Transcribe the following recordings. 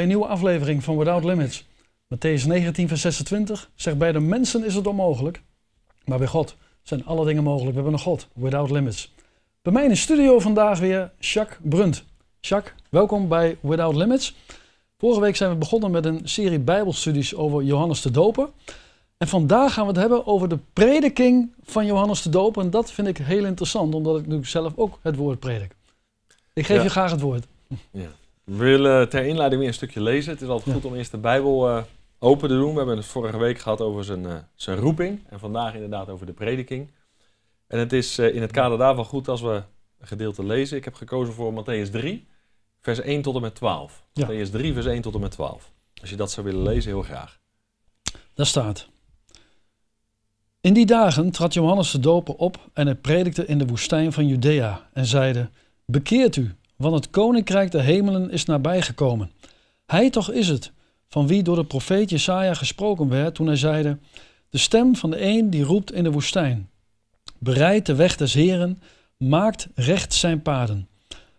bij een nieuwe aflevering van Without Limits. Matthäus 19, vers 26 zegt: Bij de mensen is het onmogelijk, maar bij God zijn alle dingen mogelijk. We hebben een God, Without Limits. Bij mij in studio vandaag weer Jacques Brunt. Jacques, welkom bij Without Limits. Vorige week zijn we begonnen met een serie Bijbelstudies over Johannes de Doper. En vandaag gaan we het hebben over de prediking van Johannes de Doper. En dat vind ik heel interessant, omdat ik nu zelf ook het woord predik. Ik geef je graag het woord. Ja. We willen ter inleiding weer een stukje lezen. Het is altijd goed om eerst de Bijbel eh, open te doen. We hebben het vorige week gehad over zijn, eh, zijn roeping. En vandaag inderdaad over de prediking. En het is eh, in het kader daarvan goed als we een gedeelte lezen. Ik heb gekozen voor Matthäus 3, vers 1 tot en met 12. Ja. Matthäus 3, vers 1 tot en met 12. Als je dat zou willen lezen, heel graag. Daar staat. In die dagen trad Johannes de Doper op en hij predikte in de woestijn van Judea en zeide: Bekeert u want het koninkrijk der hemelen is nabijgekomen. Hij toch is het, van wie door de profeet Jesaja gesproken werd toen hij zeide, de stem van de een die roept in de woestijn, bereid de weg des Heren, maakt recht zijn paden.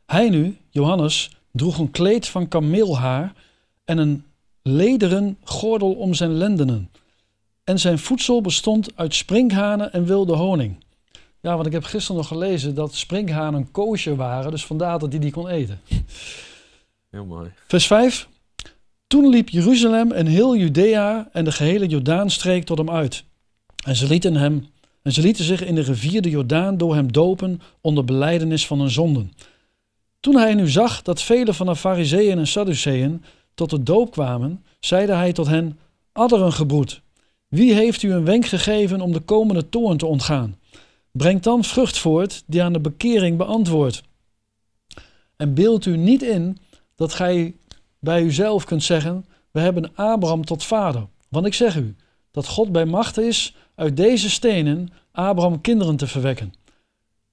Hij nu, Johannes, droeg een kleed van kameelhaar en een lederen gordel om zijn lendenen. En zijn voedsel bestond uit sprinkhanen en wilde honing. Ja, want ik heb gisteren nog gelezen dat springhanen koosje waren, dus vandaar dat hij die kon eten. Heel mooi. Vers 5. Toen liep Jeruzalem en heel Judea en de gehele Jordaanstreek tot hem uit. En ze lieten hem en ze lieten zich in de rivier de Jordaan door hem dopen onder belijdenis van hun zonden. Toen hij nu zag dat velen van de Fariseeën en Sadduceeën tot de doop kwamen, zeide hij tot hen: gebroed. wie heeft u een wenk gegeven om de komende toorn te ontgaan? Breng dan vrucht voort die aan de bekering beantwoordt. En beeld u niet in dat gij bij uzelf kunt zeggen: We hebben Abraham tot vader. Want ik zeg u dat God bij macht is uit deze stenen Abraham kinderen te verwekken.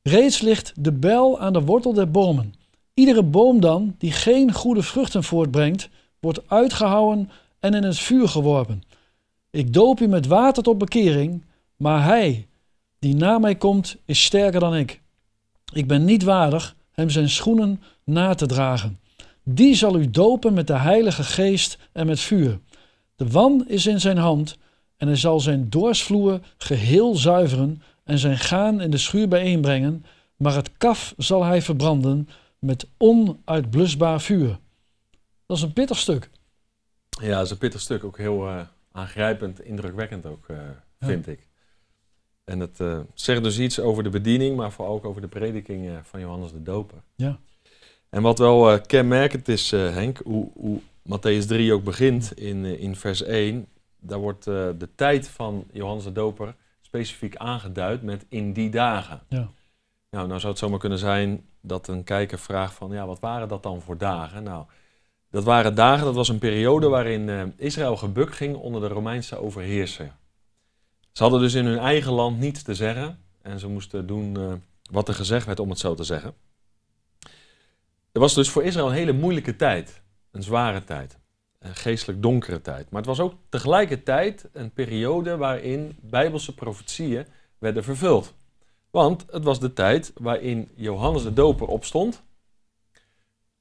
Reeds ligt de bel aan de wortel der bomen. Iedere boom dan die geen goede vruchten voortbrengt, wordt uitgehouwen en in het vuur geworpen. Ik doop u met water tot bekering, maar hij die na mij komt, is sterker dan ik. Ik ben niet waardig hem zijn schoenen na te dragen. Die zal u dopen met de Heilige Geest en met vuur. De wan is in zijn hand en hij zal zijn doorsvloer geheel zuiveren en zijn gaan in de schuur bijeenbrengen, maar het kaf zal hij verbranden met onuitblusbaar vuur. Dat is een pittig stuk. Ja, dat is een pittig stuk. Ook heel eh, aangrijpend, indrukwekkend ook, eh, vind ik. En dat eh, zegt dus iets over de bediening, maar vooral ook over de prediking eh, van Johannes de Doper. Ja. En wat wel eh, kenmerkend is, Henk, hoe, hoe Matthäus 3 ook begint in, in vers 1, daar wordt de tijd van Johannes de Doper specifiek aangeduid met in die dagen. Ja. Nou, nou zou het zomaar kunnen zijn dat een kijker vraagt van, ja, wat waren dat dan voor dagen? Nou, dat waren dagen, dat was een periode waarin Israël gebukt ging onder de Romeinse overheerser. Ze hadden dus in hun eigen land niets te zeggen en ze moesten doen eh, wat er gezegd werd, om het zo te zeggen. Het was dus voor Israël een hele moeilijke tijd, een zware tijd, een geestelijk donkere tijd. Maar het was ook tegelijkertijd een periode waarin bijbelse profetieën werden vervuld. Want het was de tijd waarin Johannes de Doper opstond.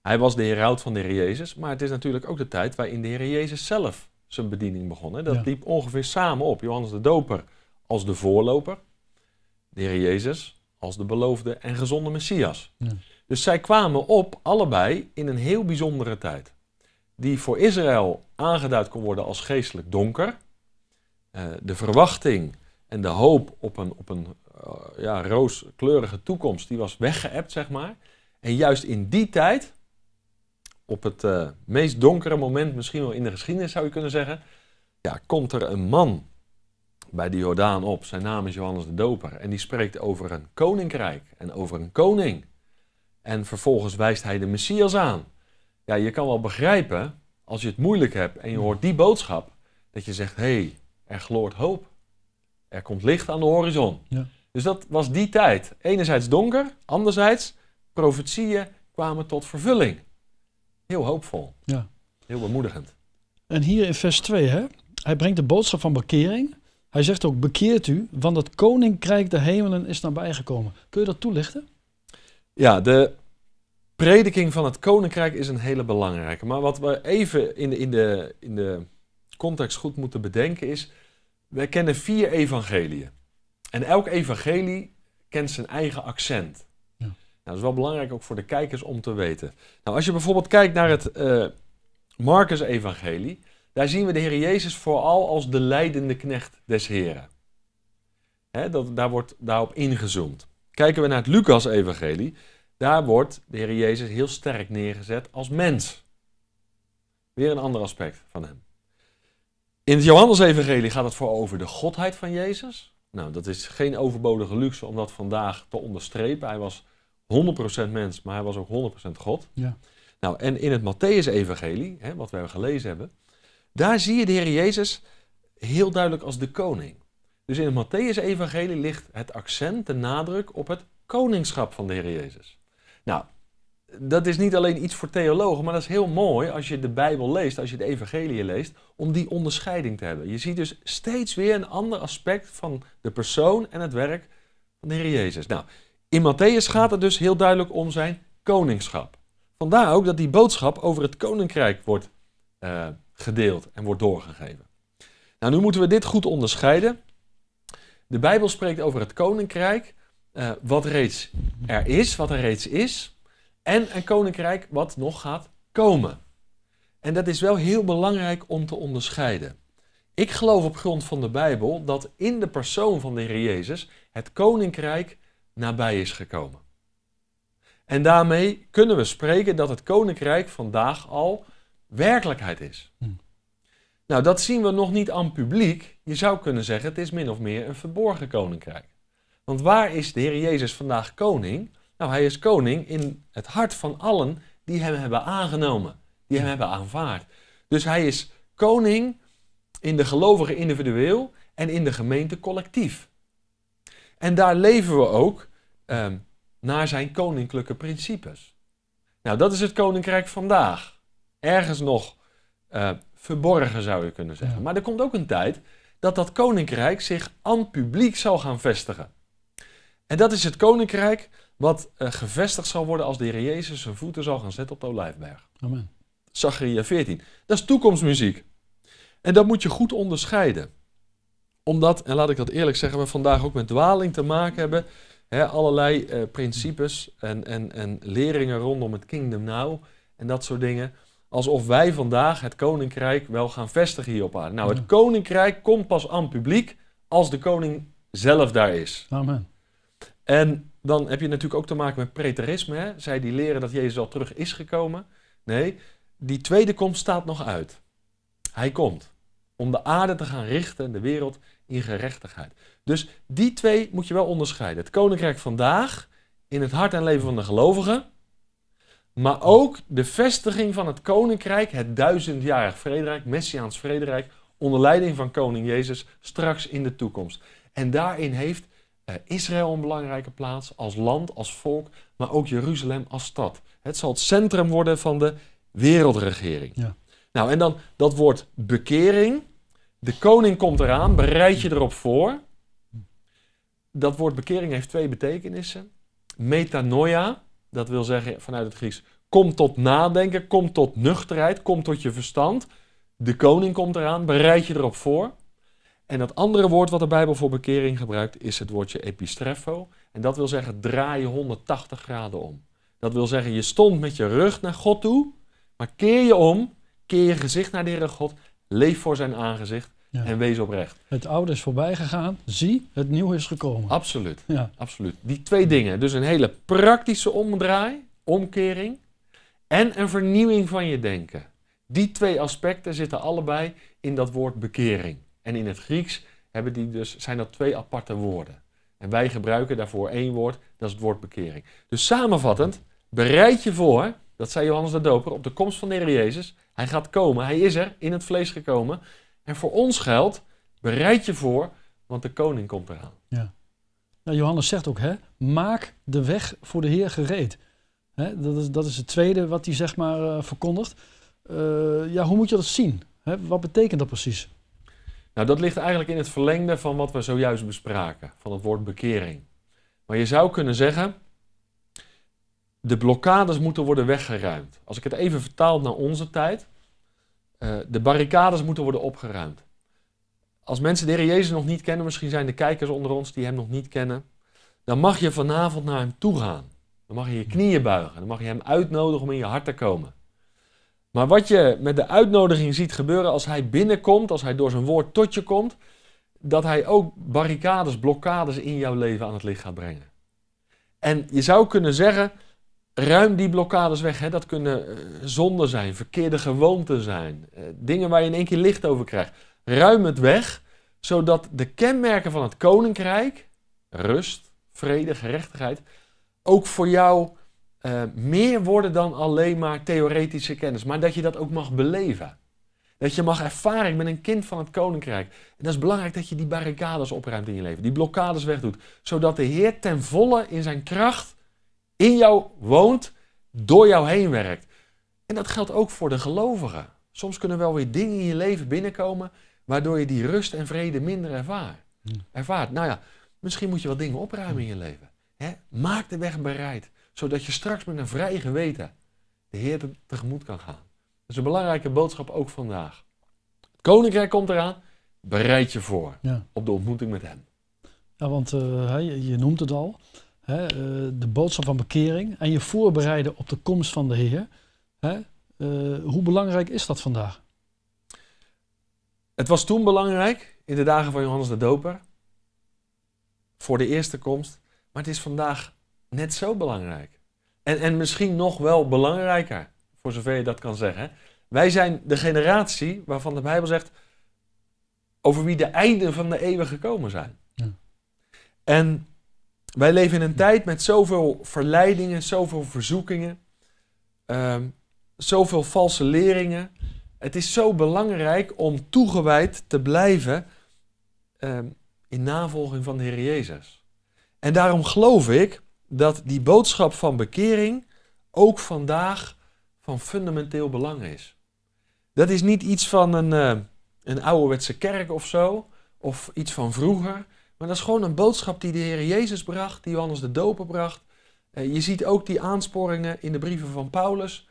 Hij was de heraut van de Heer Jezus, maar het is natuurlijk ook de tijd waarin de Heer Jezus zelf zijn bediening begonnen. Dat liep ongeveer samen op. Johannes de Doper als de voorloper, de Heer Jezus als de beloofde en gezonde Messias. Dus zij kwamen op allebei in een heel bijzondere tijd. Die voor Israël aangeduid kon worden als geestelijk donker. Eh, de verwachting en de hoop op een, op een eh, ja, rooskleurige toekomst, die was weggeëpt, zeg maar. En juist in die tijd op het eh, meest donkere moment, misschien wel in de geschiedenis zou je kunnen zeggen, ja, komt er een man bij de Jordaan op. Zijn naam is Johannes de Doper. En die spreekt over een koninkrijk en over een koning. En vervolgens wijst hij de Messias aan. Ja, je kan wel begrijpen, als je het moeilijk hebt en je hoort die boodschap, dat je zegt, hé, hey, er gloort hoop. Er komt licht aan de horizon. Ja. Dus dat was die tijd. Enerzijds donker, anderzijds profetieën kwamen tot vervulling. Heel hoopvol. Ja. Heel bemoedigend. En hier in vers 2, hè? hij brengt de boodschap van bekering. Hij zegt ook, bekeert u, want het koninkrijk der hemelen is nabij bijgekomen. Kun je dat toelichten? Ja, de prediking van het koninkrijk is een hele belangrijke. Maar wat we even in de, in de, in de context goed moeten bedenken is... Wij kennen vier evangelieën, En elk evangelie kent zijn eigen accent. Nou, dat is wel belangrijk ook voor de kijkers om te weten. Nou, als je bijvoorbeeld kijkt naar het uh, Marcus-evangelie, daar zien we de Heer Jezus vooral als de leidende knecht des Heren. dat, daar wordt daarop ingezoomd. Kijken we naar het Lucas-evangelie, daar wordt de Heer Jezus heel sterk neergezet als mens. Weer een ander aspect van hem. In het Johannes-evangelie gaat het voor over de godheid van Jezus. Nou, dat is geen overbodige luxe om dat vandaag te onderstrepen. Hij was 100% mens, maar hij was ook 100% God. Ja. Nou, en in het Matthäus-evangelie, wat we gelezen hebben, daar zie je de Heer Jezus heel duidelijk als de koning. Dus in het Matthäus-evangelie ligt het accent, de nadruk op het koningschap van de Heer Jezus. Nou, dat is niet alleen iets voor theologen, maar dat is heel mooi als je de Bijbel leest, als je de evangelie leest, om die onderscheiding te hebben. Je ziet dus steeds weer een ander aspect van de persoon en het werk van de Heer Jezus. Nou, in Matthäus gaat het dus heel duidelijk om zijn koningschap. Vandaar ook dat die boodschap over het koninkrijk wordt eh, gedeeld en wordt doorgegeven. Nou, nu moeten we dit goed onderscheiden. De Bijbel spreekt over het koninkrijk, eh, wat reeds er is, wat er reeds is, en een koninkrijk wat nog gaat komen. En dat is wel heel belangrijk om te onderscheiden. Ik geloof op grond van de Bijbel dat in de persoon van de Heer Jezus het koninkrijk nabij is gekomen. En daarmee kunnen we spreken dat het koninkrijk vandaag al werkelijkheid is. Hm. Nou, dat zien we nog niet aan publiek. Je zou kunnen zeggen, het is min of meer een verborgen koninkrijk. Want waar is de Heer Jezus vandaag koning? Nou, hij is koning in het hart van allen die hem hebben aangenomen, die hem hm. hebben aanvaard. Dus hij is koning in de gelovigen individueel en in de gemeente collectief. En daar leven we ook ehm, naar zijn koninklijke principes. Nou, dat is het koninkrijk vandaag. Ergens nog eh, verborgen zou je kunnen zeggen. Maar er komt ook een tijd dat dat koninkrijk zich aan publiek zal gaan vestigen. En dat is het koninkrijk wat eh, gevestigd zal worden als de Heer Jezus zijn voeten zal gaan zetten op de Olijfberg. Amen. Zachariah 14. Dat is toekomstmuziek. En dat moet je goed onderscheiden omdat, en laat ik dat eerlijk zeggen, we vandaag ook met dwaling te maken hebben. Hè, allerlei eh, principes en, en, en leringen rondom het Kingdom Now en dat soort dingen. Alsof wij vandaag het koninkrijk wel gaan vestigen hier op aarde. Nou, het koninkrijk komt pas aan publiek als de koning zelf daar is. Amen. En dan heb je natuurlijk ook te maken met preterisme. Hè? Zij die leren dat Jezus al terug is gekomen. Nee, die tweede komst staat nog uit. Hij komt om de aarde te gaan richten en de wereld in gerechtigheid. Dus die twee moet je wel onderscheiden. Het koninkrijk vandaag in het hart en leven van de gelovigen. Maar ook de vestiging van het koninkrijk, het duizendjarig vrederijk, messiaans vrederijk, onder leiding van koning Jezus, straks in de toekomst. En daarin heeft eh, Israël een belangrijke plaats als land, als volk, maar ook Jeruzalem als stad. Het zal het centrum worden van de wereldregering. Ja. Nou, en dan dat woord bekering, de koning komt eraan, bereid je erop voor. Dat woord bekering heeft twee betekenissen. Metanoia, dat wil zeggen vanuit het Grieks, kom tot nadenken, kom tot nuchterheid, kom tot je verstand. De koning komt eraan, bereid je erop voor. En dat andere woord wat de Bijbel voor bekering gebruikt is het woordje epistrefo. En dat wil zeggen draai je 180 graden om. Dat wil zeggen je stond met je rug naar God toe, maar keer je om, keer je gezicht naar de Heere God Leef voor zijn aangezicht en wees oprecht. Het oude is voorbij gegaan, zie, het nieuwe is gekomen. Absoluut, ja. absoluut. Die twee dingen, dus een hele praktische omdraai, omkering en een vernieuwing van je denken. Die twee aspecten zitten allebei in dat woord bekering. En in het Grieks hebben die dus, zijn dat twee aparte woorden. En wij gebruiken daarvoor één woord, dat is het woord bekering. Dus samenvattend, bereid je voor dat zei Johannes de Doper op de komst van de Heer Jezus. Hij gaat komen, hij is er, in het vlees gekomen. En voor ons geldt, bereid je voor, want de koning komt eraan. Ja. Johannes zegt ook, hè, maak de weg voor de Heer gereed. Hè, dat, is, dat is het tweede wat hij zeg maar eh, verkondigt. Eh, ja, hoe moet je dat zien? Hè, wat betekent dat precies? Nou, dat ligt eigenlijk in het verlengde van wat we zojuist bespraken, van het woord bekering. Maar je zou kunnen zeggen, de blokkades moeten worden weggeruimd. Als ik het even vertaal naar onze tijd. Eh, de barricades moeten worden opgeruimd. Als mensen de Heer Jezus nog niet kennen, misschien zijn de kijkers onder ons die hem nog niet kennen, dan mag je vanavond naar hem toe gaan. Dan mag je je knieën buigen. Dan mag je hem uitnodigen om in je hart te komen. Maar wat je met de uitnodiging ziet gebeuren als hij binnenkomt, als hij door zijn woord tot je komt, dat hij ook barricades, blokkades in jouw leven aan het licht gaat brengen. En je zou kunnen zeggen, ruim die blokkades weg. Hè. Dat kunnen eh, zonden zijn, verkeerde gewoonten zijn, eh, dingen waar je in één keer licht over krijgt. Ruim het weg, zodat de kenmerken van het koninkrijk, rust, vrede, gerechtigheid, ook voor jou eh, meer worden dan alleen maar theoretische kennis. Maar dat je dat ook mag beleven. Dat je mag ervaren, ik ben een kind van het koninkrijk. En dat is belangrijk dat je die barricades opruimt in je leven, die blokkades wegdoet. Zodat de Heer ten volle in zijn kracht in jou woont, door jou heen werkt. En dat geldt ook voor de gelovigen. Soms kunnen wel weer dingen in je leven binnenkomen waardoor je die rust en vrede minder ervaart. Hm. ervaart. Nou ja, misschien moet je wat dingen opruimen in je leven. Hè? Maak de weg bereid, zodat je straks met een vrij geweten de Heer tegemoet kan gaan. Dat is een belangrijke boodschap ook vandaag. Het koninkrijk komt eraan, bereid je voor op de ontmoeting met Hem. Ja, want uh, je noemt het al. Hè, eh, de boodschap van bekering en je voorbereiden op de komst van de Heer. Hè, eh, hoe belangrijk is dat vandaag? Het was toen belangrijk, in de dagen van Johannes de Doper, voor de eerste komst. Maar het is vandaag net zo belangrijk. En, en misschien nog wel belangrijker, voor zover je dat kan zeggen. Wij zijn de generatie waarvan de Bijbel zegt over wie de einden van de eeuwen gekomen zijn. Ja. En wij leven in een tijd met zoveel verleidingen, zoveel verzoekingen, ehm, zoveel valse leringen. Het is zo belangrijk om toegewijd te blijven ehm, in navolging van de Heer Jezus. En daarom geloof ik dat die boodschap van bekering ook vandaag van fundamenteel belang is. Dat is niet iets van een, uh, een ouderwetse kerk of zo, of iets van vroeger. Maar dat is gewoon een boodschap die de Heer Jezus bracht, die anders de Doper bracht. Eh, je ziet ook die aansporingen in de brieven van Paulus.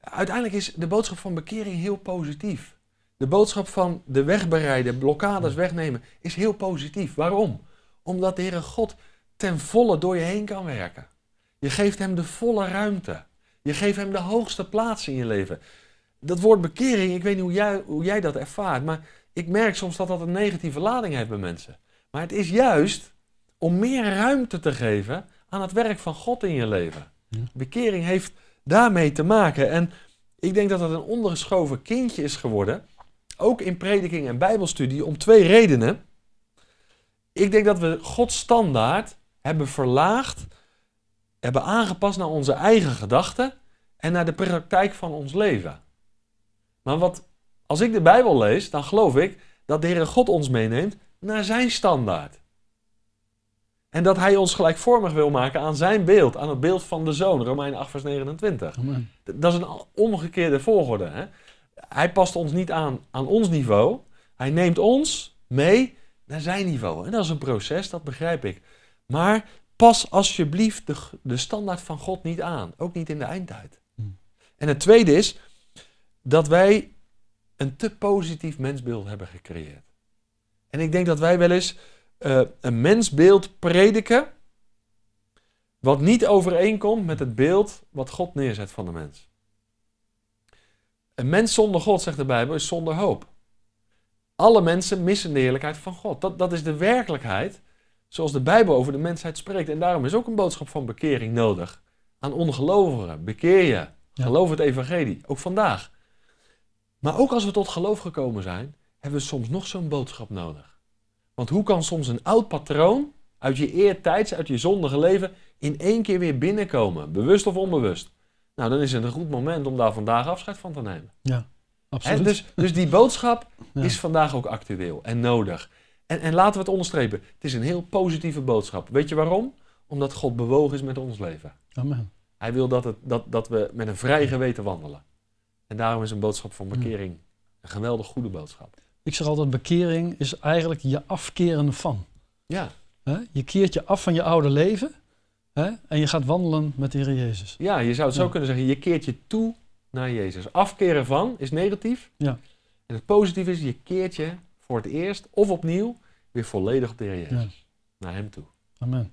Uiteindelijk is de boodschap van bekering heel positief. De boodschap van de weg bereiden, blokkades wegnemen, is heel positief. Waarom? Omdat de Heere God ten volle door je heen kan werken. Je geeft Hem de volle ruimte. Je geeft Hem de hoogste plaats in je leven. Dat woord bekering, ik weet niet hoe jij, hoe jij dat ervaart, maar ik merk soms dat dat een negatieve lading heeft bij mensen. Maar het is juist om meer ruimte te geven aan het werk van God in je leven. Bekering heeft daarmee te maken. En ik denk dat het een ondergeschoven kindje is geworden, ook in prediking en bijbelstudie, om twee redenen. Ik denk dat we Gods standaard hebben verlaagd, hebben aangepast naar onze eigen gedachten en naar de praktijk van ons leven. Maar wat, als ik de Bijbel lees, dan geloof ik dat de Heere God ons meeneemt naar zijn standaard. En dat hij ons gelijkvormig wil maken aan zijn beeld, aan het beeld van de zoon, Romein 8, vers 29. Dat is een omgekeerde volgorde. Hè? Hij past ons niet aan aan ons niveau. Hij neemt ons mee naar zijn niveau. En dat is een proces, dat begrijp ik. Maar pas alsjeblieft de, de standaard van God niet aan. Ook niet in de eindtijd. Hm. En het tweede is dat wij een te positief mensbeeld hebben gecreëerd. En ik denk dat wij wel eens eh, een mensbeeld prediken wat niet overeenkomt met het beeld wat God neerzet van de mens. Een mens zonder God, zegt de Bijbel, is zonder hoop. Alle mensen missen de eerlijkheid van God. Dat, dat is de werkelijkheid zoals de Bijbel over de mensheid spreekt. En daarom is ook een boodschap van bekering nodig. Aan ongelovigen, bekeer je, geloof het evangelie, ook vandaag. Maar ook als we tot geloof gekomen zijn, hebben we soms nog zo'n boodschap nodig. Want hoe kan soms een oud patroon uit je eertijds, uit je zondige leven, in één keer weer binnenkomen, bewust of onbewust? Nou, dan is het een goed moment om daar vandaag afscheid van te nemen. Ja, absoluut. dus, dus die boodschap is vandaag ook actueel en nodig. En, en laten we het onderstrepen. Het is een heel positieve boodschap. Weet je waarom? Omdat God bewogen is met ons leven. Amen. Hij wil dat, het, dat, dat we met een vrij geweten wandelen. En daarom is een boodschap van bekering een geweldig goede boodschap. Ik zeg altijd, bekering is eigenlijk je afkeren van. Ja. Je keert je af van je oude leven en je gaat wandelen met de Heer Jezus. Ja, je zou het zo kunnen zeggen, je keert je toe naar Jezus. Afkeren van is negatief. Ja. En het positieve is, je keert je voor het eerst of opnieuw weer volledig op de Heer Jezus. Naar Hem toe. Amen.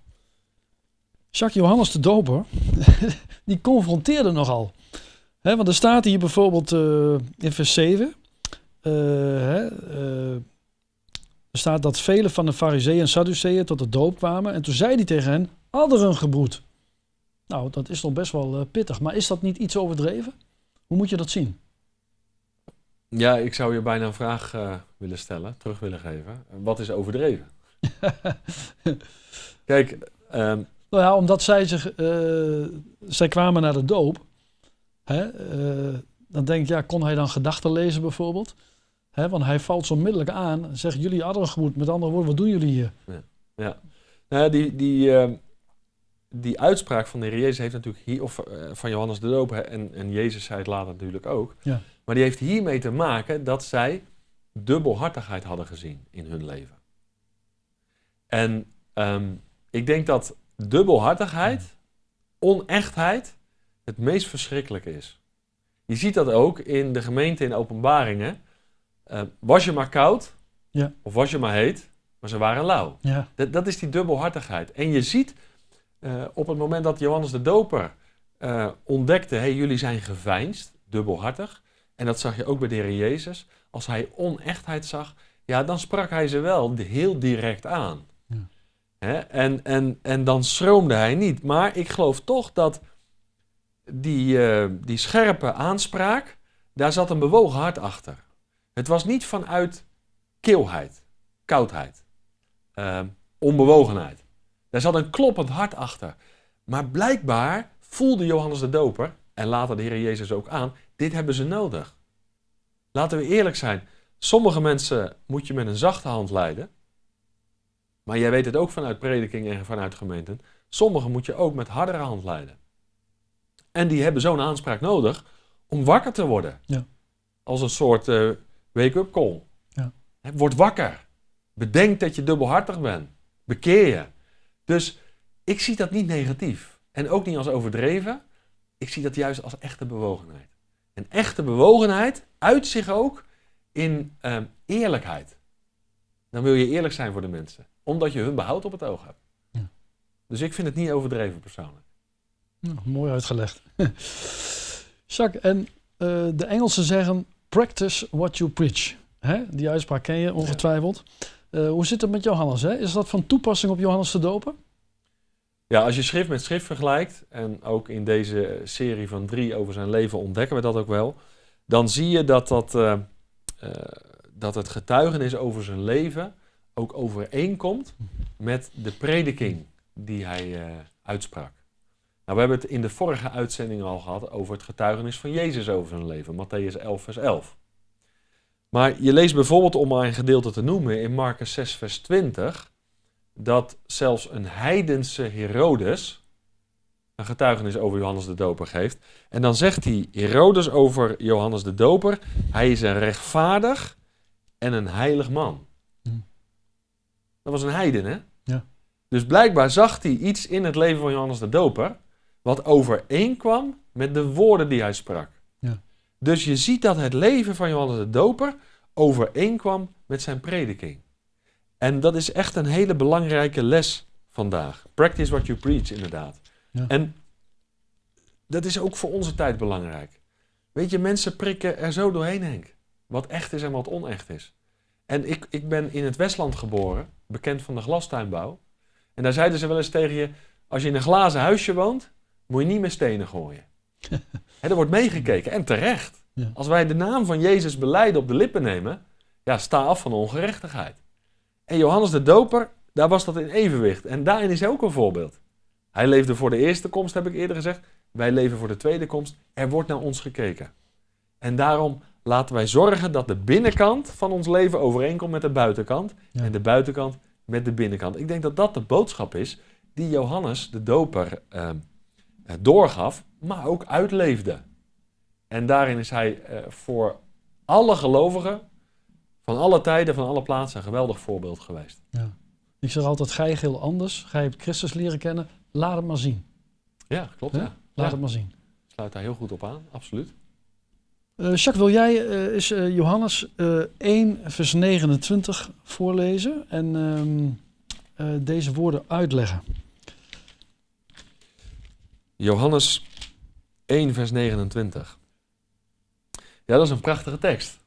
Jacques Johannes de Doper, die confronteerde nogal. want er staat hier bijvoorbeeld eh, in vers 7. Eh, hè, eh, staat dat velen van de fariseeën en sadduceeën tot de doop kwamen. En toen zei hij tegen hen, een gebroed. Nou, dat is toch best wel eh, pittig. Maar is dat niet iets overdreven? Hoe moet je dat zien? Ja, ik zou je bijna een vraag willen stellen, terug willen geven. Wat is overdreven? Kijk. Ehm, nou ja, omdat zij zich. zij kwamen naar de doop. Hè, dan denk ik, ja, kon hij dan gedachten lezen bijvoorbeeld? He, want hij valt zo onmiddellijk aan en zegt, jullie gemoed. met andere woorden, wat doen jullie hier? Ja, ja. Nou, die, die, ehm, die uitspraak van de Heer Jezus heeft natuurlijk hier, of eh, van Johannes de Doper, en, en Jezus zei het later natuurlijk ook, ja. maar die heeft hiermee te maken dat zij dubbelhartigheid hadden gezien in hun leven. En ehm, ik denk dat dubbelhartigheid, onechtheid, het meest verschrikkelijke is. Je ziet dat ook in de gemeente in openbaringen. Eh, was je maar koud, ja. of was je maar heet, maar ze waren lauw. Ja. Dat, dat is die dubbelhartigheid. En je ziet eh, op het moment dat Johannes de Doper eh, ontdekte, hey, jullie zijn geveinsd, dubbelhartig. En dat zag je ook bij de Heer Jezus. Als hij onechtheid zag, ja, dan sprak hij ze wel heel direct aan. Ja. Hè? En, en, en dan schroomde hij niet. Maar ik geloof toch dat die, eh, die scherpe aanspraak, daar zat een bewogen hart achter. Het was niet vanuit keelheid, koudheid, ehm, onbewogenheid. Daar zat een kloppend hart achter. Maar blijkbaar voelde Johannes de Doper, en later de Heer Jezus ook aan, dit hebben ze nodig. Laten we eerlijk zijn, sommige mensen moet je met een zachte hand leiden. Maar jij weet het ook vanuit prediking en vanuit gemeenten. Sommigen moet je ook met hardere hand leiden. En die hebben zo'n aanspraak nodig om wakker te worden. Ja. Als een soort eh, wake-up call. Ja. Word wakker. Bedenk dat je dubbelhartig bent. Bekeer je. Dus ik zie dat niet negatief. En ook niet als overdreven. Ik zie dat juist als echte bewogenheid. En echte bewogenheid uit zich ook in ehm, eerlijkheid. Dan wil je eerlijk zijn voor de mensen. Omdat je hun behoud op het oog hebt. Ja. Dus ik vind het niet overdreven persoonlijk. Nou, mooi uitgelegd. Jacques, en eh, de Engelsen zeggen practice what you preach. Hè? Die uitspraak ken je ongetwijfeld. Eh, hoe zit het met Johannes? Hè? Is dat van toepassing op Johannes de Doper? Ja, als je schrift met schrift vergelijkt, en ook in deze serie van drie over zijn leven ontdekken we dat ook wel, dan zie je dat, dat, eh, dat het getuigenis over zijn leven ook overeenkomt mhm. met de prediking die hij uitsprak. Nou, we hebben het in de vorige uitzending al gehad over het getuigenis van Jezus over zijn leven, Matthäus 11, vers 11. Maar je leest bijvoorbeeld, om maar een gedeelte te noemen, in Marcus 6, vers 20, dat zelfs een heidense Herodes een getuigenis over Johannes de Doper geeft. En dan zegt hij Herodes over Johannes de Doper, hij is een rechtvaardig en een heilig man. Hm. Dat was een heiden, hè? Ja. Dus blijkbaar zag hij iets in het leven van Johannes de Doper wat overeenkwam met de woorden die hij sprak. Ja. Dus je ziet dat het leven van Johannes de Doper overeenkwam met zijn prediking. En dat is echt een hele belangrijke les vandaag. Practice what you preach, inderdaad. Ja. En dat is ook voor onze tijd belangrijk. Weet je, mensen prikken er zo doorheen, Henk. Wat echt is en wat onecht is. En ik, ik ben in het Westland geboren, bekend van de glastuinbouw. En daar zeiden ze wel eens tegen je: als je in een glazen huisje woont, moet je niet meer stenen gooien. He, er wordt meegekeken en terecht. Als wij de naam van Jezus beleiden op de lippen nemen, ja, sta af van ongerechtigheid. En Johannes de Doper, daar was dat in evenwicht. En daarin is hij ook een voorbeeld. Hij leefde voor de eerste komst, heb ik eerder gezegd. Wij leven voor de tweede komst. Er wordt naar ons gekeken. En daarom laten wij zorgen dat de binnenkant van ons leven overeenkomt met de buitenkant. En de buitenkant met de binnenkant. Ik denk dat dat de boodschap is die Johannes de Doper ehm, eh, doorgaf, maar ook uitleefde. En daarin is hij eh, voor alle gelovigen van alle tijden, van alle plaatsen een geweldig voorbeeld geweest. Ja. Ik zeg altijd, gij heel anders, gij hebt Christus leren kennen, laat het maar zien. Ja, klopt. Ja. Laat hem het maar zien. Sluit daar heel goed op aan, absoluut. Eh, Jacques, wil jij uh, is, Johannes 1, vers 29 voorlezen en ehm, deze woorden uitleggen? Johannes 1, vers 29. Ja, dat is een prachtige tekst.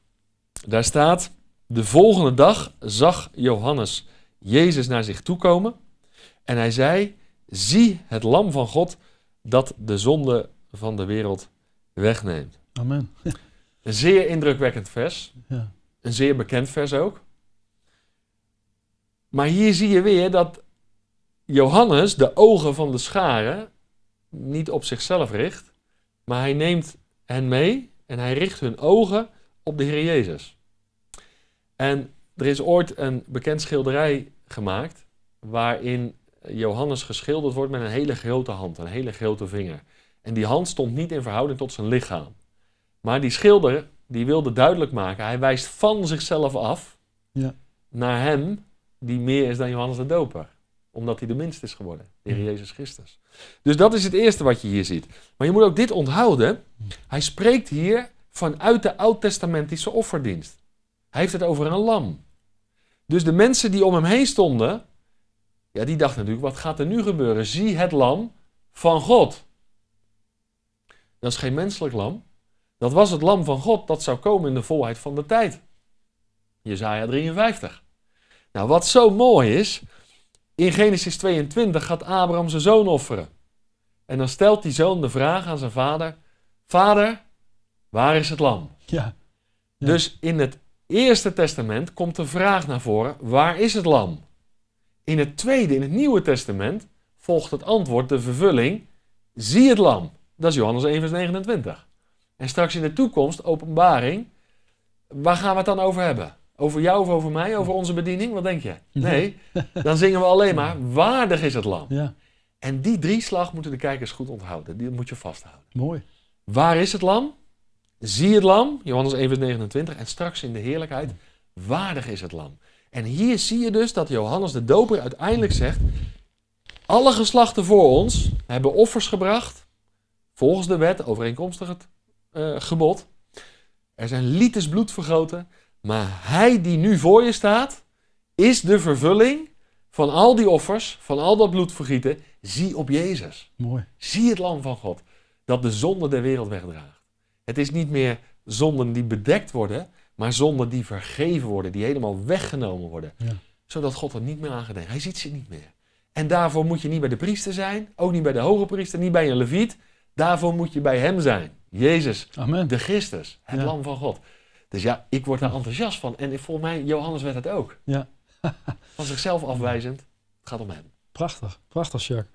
Daar staat: De volgende dag zag Johannes Jezus naar zich toe komen En hij zei: Zie het Lam van God dat de zonde van de wereld wegneemt. Amen. Een zeer indrukwekkend vers. Ja. Een zeer bekend vers ook. Maar hier zie je weer dat Johannes de ogen van de scharen niet op zichzelf richt, maar hij neemt hen mee en hij richt hun ogen op de Heer Jezus. En er is ooit een bekend schilderij gemaakt waarin Johannes geschilderd wordt met een hele grote hand, een hele grote vinger. En die hand stond niet in verhouding tot zijn lichaam. Maar die schilder die wilde duidelijk maken, hij wijst van zichzelf af ja. naar hem die meer is dan Johannes de Doper omdat hij de minst is geworden, de hmm. Jezus Christus. Dus dat is het eerste wat je hier ziet. Maar je moet ook dit onthouden. Hij spreekt hier vanuit de oud-testamentische offerdienst. Hij heeft het over een lam. Dus de mensen die om hem heen stonden, ja, die dachten natuurlijk, wat gaat er nu gebeuren? Zie het lam van God. Dat is geen menselijk lam. Dat was het lam van God dat zou komen in de volheid van de tijd. Jezaja 53. Nou, wat zo mooi is, in Genesis 22 gaat Abraham zijn zoon offeren. En dan stelt die zoon de vraag aan zijn vader: Vader, waar is het lam? Ja. Dus in het Eerste Testament komt de vraag naar voren: waar is het lam? In het Tweede, in het Nieuwe Testament, volgt het antwoord, de vervulling: zie het lam. Dat is Johannes 1, vers 29. En straks in de toekomst, openbaring, waar gaan we het dan over hebben? Over jou of over mij, over onze bediening, wat denk je? Nee, dan zingen we alleen maar, waardig is het lam. Ja. En die drie slag moeten de kijkers goed onthouden. Die moet je vasthouden. Mooi. Waar is het lam? Zie het lam, Johannes 1, vers 29. En straks in de heerlijkheid, waardig is het lam. En hier zie je dus dat Johannes de Doper uiteindelijk zegt: Alle geslachten voor ons hebben offers gebracht. Volgens de wet, overeenkomstig het eh, gebod. Er zijn liters bloed vergoten. Maar hij die nu voor je staat, is de vervulling van al die offers, van al dat bloedvergieten. Zie op Jezus. Mooi. Zie het lam van God, dat de zonden der wereld wegdraagt. Het is niet meer zonden die bedekt worden, maar zonden die vergeven worden, die helemaal weggenomen worden. Ja. Zodat God er niet meer aan gedenkt. Hij ziet ze niet meer. En daarvoor moet je niet bij de priester zijn, ook niet bij de hoge priester, niet bij een leviet. Daarvoor moet je bij hem zijn. Jezus, Amen. de Christus, het lam van God. Dus ja, ik word daar enthousiast van. En volgens mij, Johannes werd het ook. Ja. van zichzelf afwijzend. Het gaat om hem. Prachtig, prachtig, Jacques.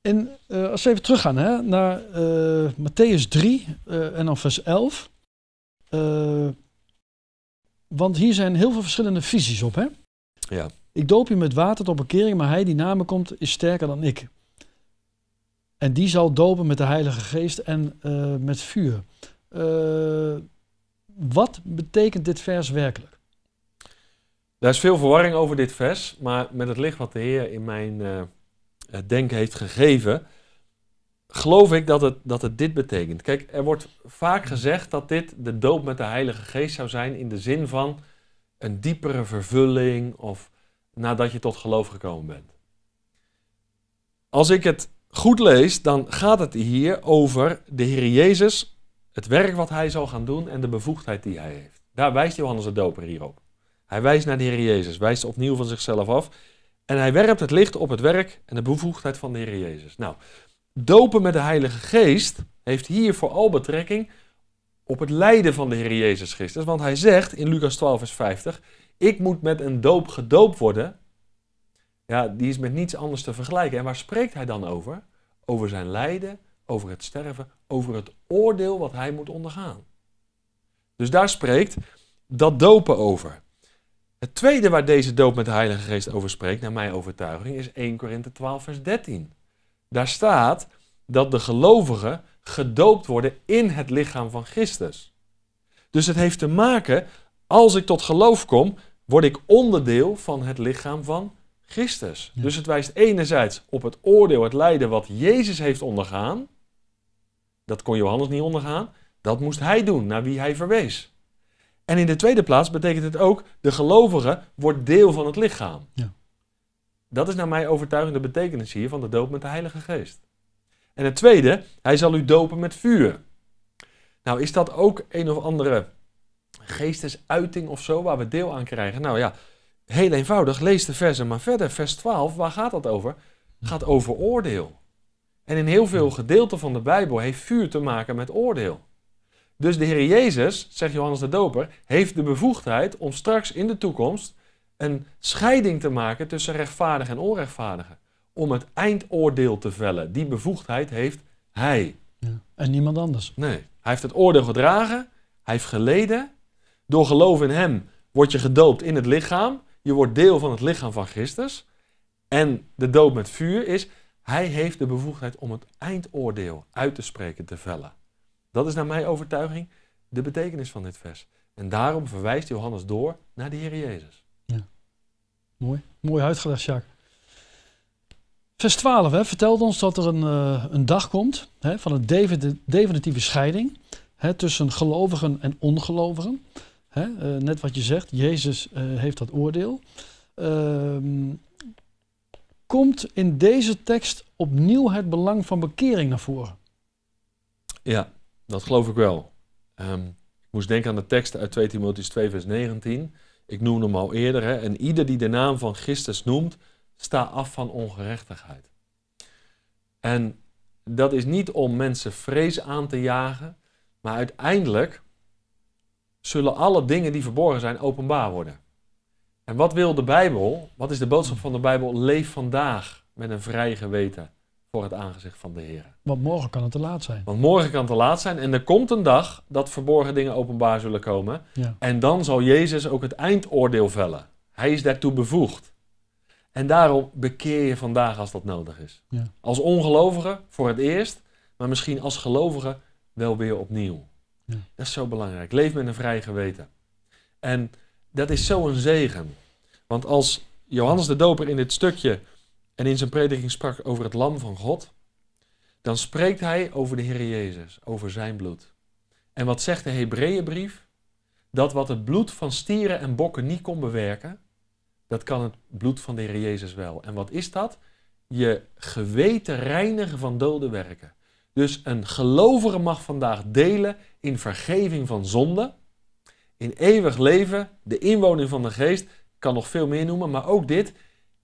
En eh, als we even teruggaan hè, naar uh, Matthäus 3 eh, en dan vers 11. want hier zijn heel veel verschillende visies op. Hè? Ja. Ik doop je met water tot bekering, maar hij die na me komt is sterker dan ik. En die zal dopen met de Heilige Geest en met vuur. Eh, wat betekent dit vers werkelijk? Er is veel verwarring over dit vers, maar met het licht wat de Heer in mijn eh, eh, denken heeft gegeven, geloof ik dat het, dat het dit betekent. Kijk, er wordt vaak gezegd dat dit de doop met de Heilige Geest zou zijn in de zin van een diepere vervulling of nadat je tot geloof gekomen bent. Als ik het goed lees, dan gaat het hier over de Heer Jezus het werk wat hij zal gaan doen en de bevoegdheid die hij heeft. Daar wijst Johannes de Doper hierop. Hij wijst naar de Heer Jezus, wijst opnieuw van zichzelf af. En hij werpt het licht op het werk en de bevoegdheid van de Heer Jezus. Nou, dopen met de Heilige Geest heeft hier vooral betrekking op het lijden van de Heer Jezus Christus. Want hij zegt in Lucas 12, vers 50, ik moet met een doop gedoopt worden. Ja, die is met niets anders te vergelijken. En waar spreekt hij dan over? Over zijn lijden, over het sterven, over het oordeel wat hij moet ondergaan. Dus daar spreekt dat dopen over. Het tweede waar deze doop met de Heilige Geest over spreekt, naar mijn overtuiging, is 1 Korinthe 12, vers 13. Daar staat dat de gelovigen gedoopt worden in het lichaam van Christus. Dus het heeft te maken, als ik tot geloof kom, word ik onderdeel van het lichaam van Christus. Dus het wijst enerzijds op het oordeel, het lijden wat Jezus heeft ondergaan. Dat kon Johannes niet ondergaan. Dat moest hij doen, naar wie hij verwees. En in de tweede plaats betekent het ook, de gelovige wordt deel van het lichaam. Ja. Dat is naar mij overtuigende betekenis hier van de doop met de Heilige Geest. En het tweede, hij zal u dopen met vuur. Nou, is dat ook een of andere geestesuiting of zo waar we deel aan krijgen? Nou ja, Heel eenvoudig, lees de versen maar verder. Vers 12, waar gaat dat over? Gaat over oordeel. En in heel veel gedeelten van de Bijbel heeft vuur te maken met oordeel. Dus de Heer Jezus, zegt Johannes de Doper, heeft de bevoegdheid om straks in de toekomst een scheiding te maken tussen rechtvaardig en onrechtvaardigen, Om het eindoordeel te vellen. Die bevoegdheid heeft Hij. Ja, en niemand anders. Nee, Hij heeft het oordeel gedragen, Hij heeft geleden. Door geloof in Hem word je gedoopt in het lichaam je wordt deel van het lichaam van Christus. En de dood met vuur is, hij heeft de bevoegdheid om het eindoordeel uit te spreken, te vellen. Dat is naar mijn overtuiging de betekenis van dit vers. En daarom verwijst Johannes door naar de Heer Jezus. Ja. Mooi, mooi uitgelegd, Jacques. Vers 12 hè, vertelt ons dat er een, eh, een dag komt hè, van een definitieve scheiding hè, tussen gelovigen en ongelovigen. Hè? Eh, net wat je zegt, Jezus eh, heeft dat oordeel. Ehm, komt in deze tekst opnieuw het belang van bekering naar voren? Ja, dat geloof ik wel. Ehm, ik moest denken aan de tekst uit 2 Timotheüs 2, vers 19. Ik noemde hem al eerder. Hè? En ieder die de naam van Christus noemt, sta af van ongerechtigheid. En dat is niet om mensen vrees aan te jagen, maar uiteindelijk zullen alle dingen die verborgen zijn openbaar worden. En wat wil de Bijbel? Wat is de boodschap van de Bijbel? Leef vandaag met een vrij geweten voor het aangezicht van de Heer. Want morgen kan het te laat zijn. Want morgen kan het te laat zijn. En er komt een dag dat verborgen dingen openbaar zullen komen. En dan zal Jezus ook het eindoordeel vellen. Hij is daartoe bevoegd. En daarom bekeer je vandaag als dat nodig is. Als ongelovige voor het eerst, maar misschien als gelovige wel weer opnieuw. Dat is zo belangrijk. Leef met een vrij geweten. En dat is zo'n zegen. Want als Johannes de Doper in dit stukje en in zijn prediking sprak over het lam van God, dan spreekt hij over de Heer Jezus, over zijn bloed. En wat zegt de Hebreeënbrief? Dat wat het bloed van stieren en bokken niet kon bewerken, dat kan het bloed van de Heer Jezus wel. En wat is dat? Je geweten reinigen van dode werken. Dus een gelovige mag vandaag delen in vergeving van zonde, in eeuwig leven, de inwoning van de geest, kan nog veel meer noemen, maar ook dit,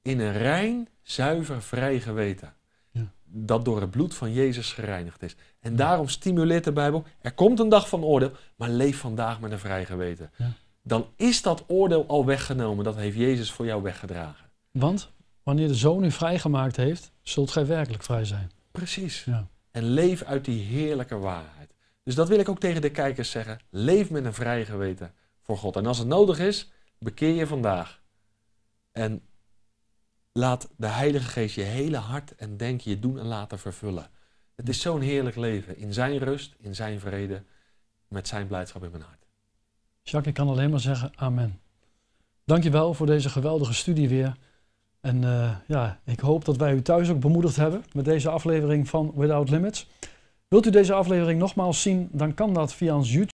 in een rein, zuiver, vrij geweten. Ja. Dat door het bloed van Jezus gereinigd is. En daarom stimuleert de Bijbel, er komt een dag van oordeel, maar leef vandaag met een vrij geweten. Ja. Dan is dat oordeel al weggenomen, dat heeft Jezus voor jou weggedragen. Want wanneer de zoon u vrijgemaakt heeft, zult gij werkelijk vrij zijn. Precies. Ja en leef uit die heerlijke waarheid. Dus dat wil ik ook tegen de kijkers zeggen. Leef met een vrij geweten voor God. En als het nodig is, bekeer je vandaag. En laat de Heilige Geest je hele hart en denk je doen en laten vervullen. Het is zo'n heerlijk leven. In zijn rust, in zijn vrede, met zijn blijdschap in mijn hart. Jacques, ik kan alleen maar zeggen amen. Dankjewel voor deze geweldige studie weer. En eh, ja, ik hoop dat wij u thuis ook bemoedigd hebben met deze aflevering van Without Limits. Wilt u deze aflevering nogmaals zien, dan kan dat via ons YouTube.